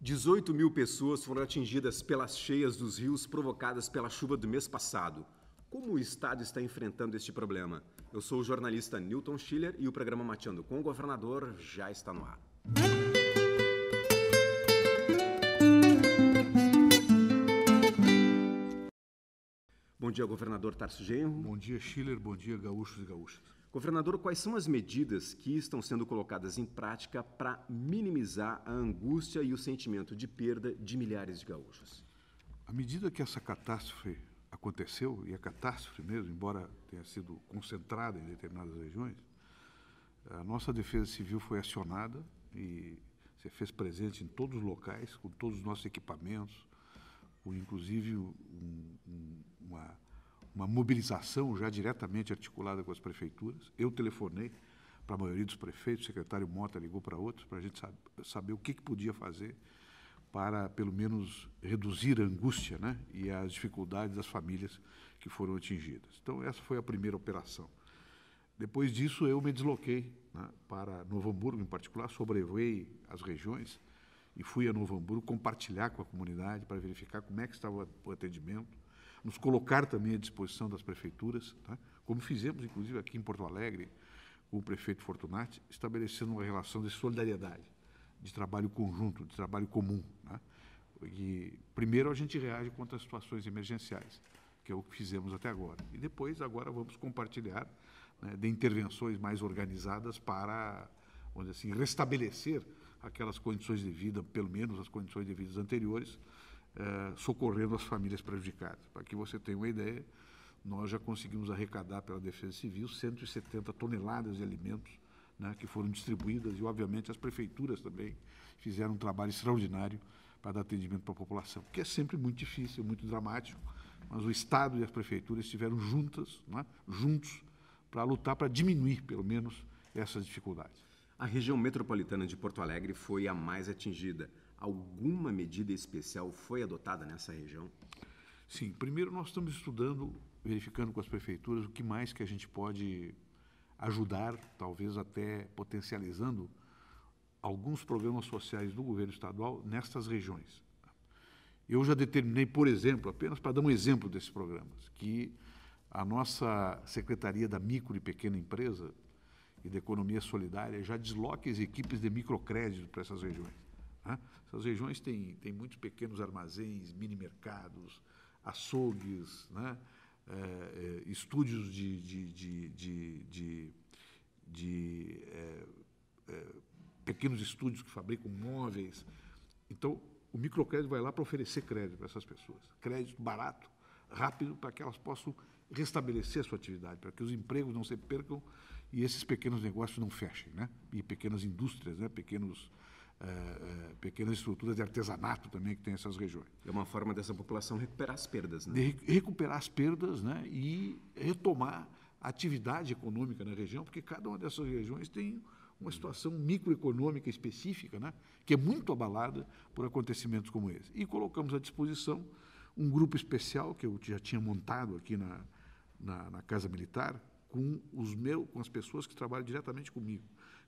18 mil pessoas foram atingidas pelas cheias dos rios provocadas pela chuva do mês passado. Como o Estado está enfrentando este problema? Eu sou o jornalista Newton Schiller e o programa Mateando com o Governador já está no ar. Bom dia, governador Tarso Genro. Bom dia, Schiller. Bom dia, gaúchos e gaúchas. Governador, quais são as medidas que estão sendo colocadas em prática para minimizar a angústia e o sentimento de perda de milhares de gaúchos? À medida que essa catástrofe aconteceu, e a é catástrofe mesmo, embora tenha sido concentrada em determinadas regiões, a nossa defesa civil foi acionada e se fez presente em todos os locais, com todos os nossos equipamentos, com inclusive uma mobilização já diretamente articulada com as prefeituras. Eu telefonei para a maioria dos prefeitos, o secretário Mota ligou para outros, para a gente saber, saber o que, que podia fazer para, pelo menos, reduzir a angústia né, e as dificuldades das famílias que foram atingidas. Então, essa foi a primeira operação. Depois disso, eu me desloquei né, para Novo Hamburgo, em particular, sobrevoei as regiões e fui a Novo Hamburgo compartilhar com a comunidade para verificar como é que estava o atendimento, nos colocar também à disposição das prefeituras, tá? como fizemos, inclusive, aqui em Porto Alegre, com o prefeito Fortunati, estabelecendo uma relação de solidariedade, de trabalho conjunto, de trabalho comum. Né? E, primeiro, a gente reage contra as situações emergenciais, que é o que fizemos até agora. E depois, agora, vamos compartilhar né, de intervenções mais organizadas para, onde assim, restabelecer aquelas condições de vida, pelo menos as condições de vida anteriores, eh, socorrendo as famílias prejudicadas. Para que você tenha uma ideia, nós já conseguimos arrecadar pela Defesa Civil 170 toneladas de alimentos né, que foram distribuídas e, obviamente, as prefeituras também fizeram um trabalho extraordinário para dar atendimento para a população, que é sempre muito difícil, muito dramático, mas o Estado e as prefeituras estiveram juntas, né, juntos, para lutar para diminuir, pelo menos, essas dificuldades. A região metropolitana de Porto Alegre foi a mais atingida alguma medida especial foi adotada nessa região? Sim, primeiro nós estamos estudando, verificando com as prefeituras o que mais que a gente pode ajudar, talvez até potencializando alguns programas sociais do governo estadual nestas regiões. Eu já determinei, por exemplo, apenas para dar um exemplo desses programas, que a nossa Secretaria da Micro e Pequena Empresa e da Economia Solidária já desloca as equipes de microcrédito para essas regiões. Né? Essas regiões têm, têm muitos pequenos armazéns, mini-mercados, açougues, né? É, é, estúdios de, de, de, de, de, de é, é, pequenos estúdios que fabricam móveis. Então, o microcrédito vai lá para oferecer crédito para essas pessoas. Crédito barato, rápido, para que elas possam restabelecer a sua atividade, para que os empregos não se percam e esses pequenos negócios não fechem, né? E pequenas indústrias, né? pequenos é, é, pequenas estruturas de artesanato também que tem essas regiões. É uma forma dessa população recuperar as perdas, né? De recuperar as perdas né, e retomar a atividade econômica na região, porque cada uma dessas regiões tem uma situação microeconômica específica, né, que é muito abalada por acontecimentos como esse. E colocamos à disposição um grupo especial que eu já tinha montado aqui na, na, na Casa Militar, com, os meu, com as pessoas que trabalham diretamente comigo,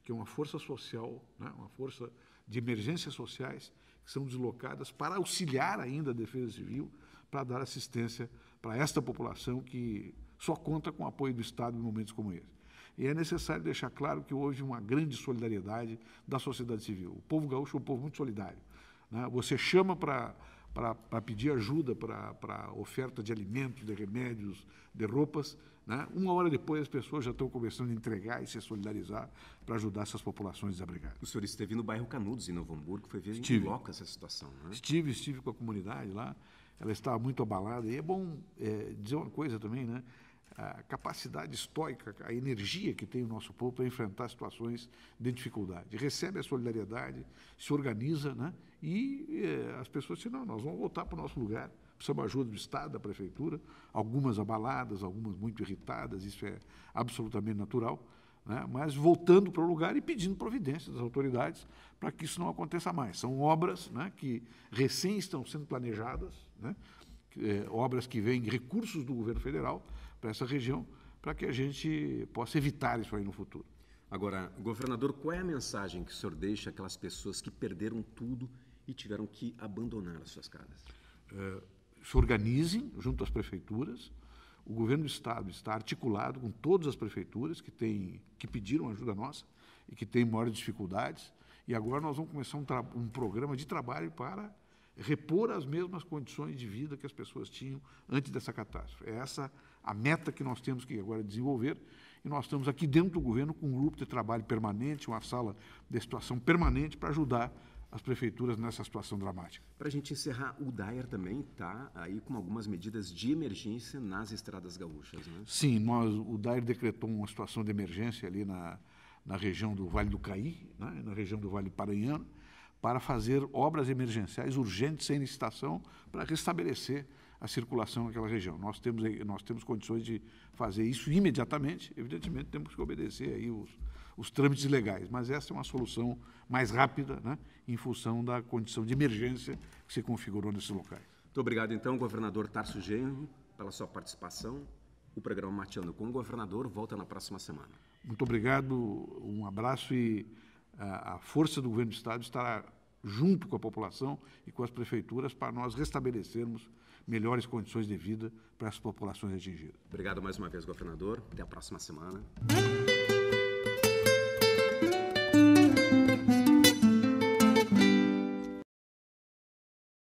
que é uma força social, né, uma força de emergências sociais, que são deslocadas para auxiliar ainda a Defesa Civil, para dar assistência para esta população que só conta com o apoio do Estado em momentos como esse. E é necessário deixar claro que hoje uma grande solidariedade da sociedade civil. O povo gaúcho é um povo muito solidário. Né? Você chama para para pedir ajuda para oferta de alimentos, de remédios, de roupas. Né? Uma hora depois, as pessoas já estão começando a entregar e se solidarizar para ajudar essas populações desabrigadas. O senhor esteve no bairro Canudos, em Novo Hamburgo, foi ver estive. em loco essa situação. Né? Estive, estive com a comunidade lá. Ela estava muito abalada. E é bom é, dizer uma coisa também, né? a capacidade estoica, a energia que tem o nosso povo para enfrentar situações de dificuldade. Recebe a solidariedade, se organiza, né? e eh, as pessoas dizem, não, nós vamos voltar para o nosso lugar, precisamos ajuda do Estado, da Prefeitura, algumas abaladas, algumas muito irritadas, isso é absolutamente natural, né? mas voltando para o lugar e pedindo providência das autoridades para que isso não aconteça mais. São obras né, que recém estão sendo planejadas, né? Eh, obras que vêm recursos do governo federal, para essa região, para que a gente possa evitar isso aí no futuro. Agora, governador, qual é a mensagem que o senhor deixa aquelas pessoas que perderam tudo e tiveram que abandonar as suas casas? É, se organizem junto às prefeituras. O governo do Estado está articulado com todas as prefeituras que, têm que pediram ajuda nossa e que têm maiores dificuldades. E agora nós vamos começar um, um programa de trabalho para repor as mesmas condições de vida que as pessoas tinham antes dessa catástrofe. É essa a meta que nós temos que agora desenvolver. E nós estamos aqui dentro do governo com um grupo de trabalho permanente, uma sala de situação permanente para ajudar as prefeituras nessa situação dramática. Para a gente encerrar, o Daer também está aí com algumas medidas de emergência nas estradas gaúchas, né? Sim, nós, o Daer decretou uma situação de emergência ali na, na região do Vale do Caí, né, na região do Vale Paranhano, para fazer obras emergenciais urgentes sem licitação para restabelecer a circulação naquela região. Nós temos, nós temos condições de fazer isso imediatamente, evidentemente temos que obedecer aí os, os trâmites legais, mas essa é uma solução mais rápida, né, em função da condição de emergência que se configurou nesses locais. Muito obrigado, então, governador Tarso Genro, pela sua participação. O programa Mateando com o Governador volta na próxima semana. Muito obrigado, um abraço e a força do governo do Estado estará junto com a população e com as prefeituras para nós restabelecermos melhores condições de vida para as populações atingidas. Obrigado mais uma vez, governador. Até a próxima semana.